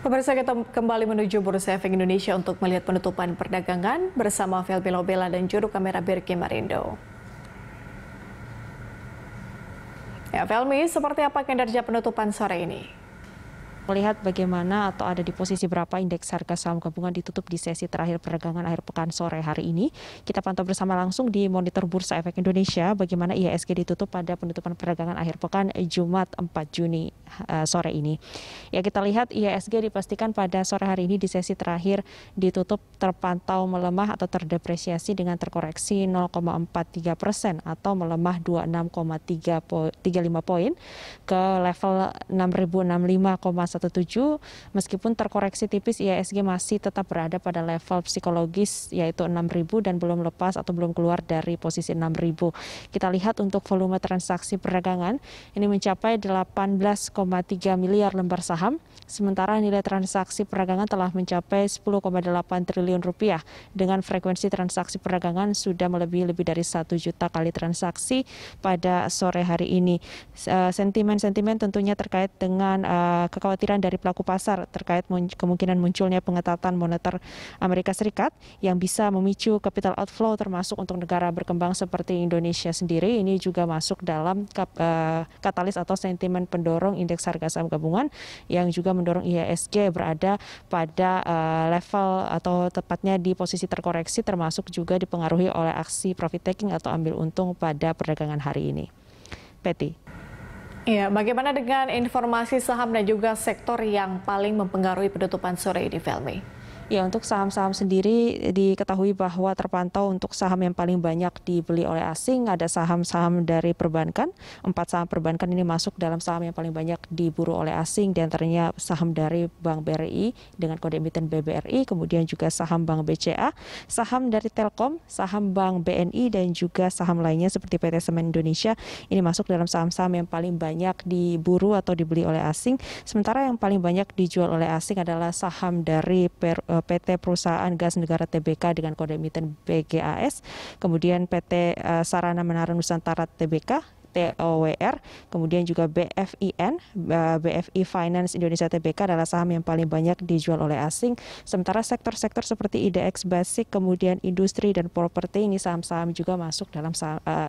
Pemirsa kita kembali menuju Bursa Efek Indonesia untuk melihat penutupan perdagangan bersama Felbi Lobela dan juru kamera Birki Marindo. Ya, Felmi, seperti apa kinerja penutupan sore ini? Lihat bagaimana atau ada di posisi berapa indeks harga saham gabungan ditutup di sesi terakhir perdagangan akhir pekan sore hari ini. Kita pantau bersama langsung di monitor Bursa Efek Indonesia bagaimana IHSG ditutup pada penutupan perdagangan akhir pekan Jumat 4 Juni uh, sore ini. Ya kita lihat IHSG dipastikan pada sore hari ini di sesi terakhir ditutup terpantau melemah atau terdepresiasi dengan terkoreksi 0,43 persen atau melemah 26,35 poin ke level 6065,1 meskipun terkoreksi tipis IISG masih tetap berada pada level psikologis yaitu 6.000 dan belum lepas atau belum keluar dari posisi 6.000. Kita lihat untuk volume transaksi perdagangan ini mencapai 18,3 miliar lembar saham sementara nilai transaksi perdagangan telah mencapai 10,8 triliun rupiah dengan frekuensi transaksi perdagangan sudah melebihi lebih dari 1 juta kali transaksi pada sore hari ini. Eh, sentimen-sentimen tentunya terkait dengan eh, kekhawatiran kekhawatiran dari pelaku pasar terkait mun kemungkinan munculnya pengetatan moneter Amerika Serikat yang bisa memicu capital outflow termasuk untuk negara berkembang seperti Indonesia sendiri ini juga masuk dalam uh, katalis atau sentimen pendorong indeks harga saham gabungan yang juga mendorong IHSG berada pada uh, level atau tepatnya di posisi terkoreksi termasuk juga dipengaruhi oleh aksi profit taking atau ambil untung pada perdagangan hari ini. Peti. Ya, bagaimana dengan informasi saham dan juga sektor yang paling mempengaruhi penutupan sore ini, Velmi? Ya, untuk saham-saham sendiri diketahui bahwa terpantau untuk saham yang paling banyak dibeli oleh asing ada saham-saham dari perbankan. Empat saham perbankan ini masuk dalam saham yang paling banyak diburu oleh asing, diantaranya saham dari Bank BRI dengan kode emiten BBRI, kemudian juga saham Bank BCA, saham dari Telkom, saham Bank BNI, dan juga saham lainnya seperti PT Semen Indonesia. Ini masuk dalam saham-saham yang paling banyak diburu atau dibeli oleh asing. Sementara yang paling banyak dijual oleh asing adalah saham dari per, uh, Eh, PT Perusahaan Gas Negara TBK dengan kode emiten BGAS, kemudian PT eh, Sarana Menara Nusantara TBK, TOWR, kemudian juga BFIN, eh, BFI Finance Indonesia Tbk adalah saham yang paling banyak dijual oleh asing. Sementara sektor-sektor seperti IDX Basic, kemudian industri dan properti ini saham-saham juga masuk dalam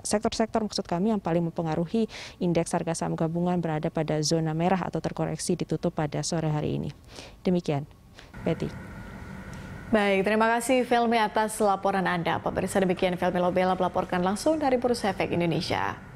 sektor-sektor uh, maksud kami yang paling mempengaruhi indeks harga saham gabungan berada pada zona merah atau terkoreksi ditutup pada sore hari ini. Demikian, Betty. Baik, terima kasih Filmi atas laporan Anda. Pemirsa demikian Filmi Lobela melaporkan langsung dari Bursa Efek Indonesia.